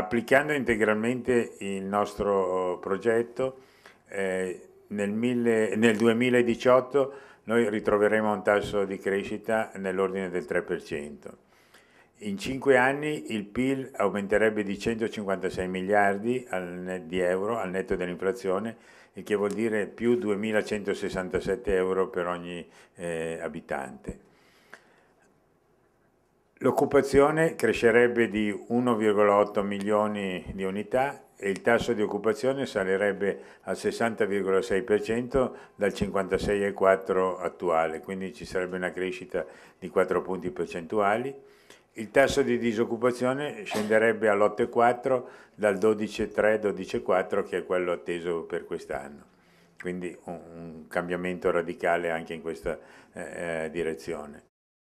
Applicando integralmente il nostro progetto, eh, nel, mille, nel 2018 noi ritroveremo un tasso di crescita nell'ordine del 3%. In cinque anni il PIL aumenterebbe di 156 miliardi di euro al netto dell'inflazione, il che vuol dire più 2.167 euro per ogni eh, abitante. L'occupazione crescerebbe di 1,8 milioni di unità e il tasso di occupazione salirebbe al 60,6% dal 56,4% attuale, quindi ci sarebbe una crescita di 4 punti percentuali. Il tasso di disoccupazione scenderebbe all'8,4 dal 12,3-12,4 che è quello atteso per quest'anno, quindi un, cambiamento radicale anche in questa eh, eh direzione.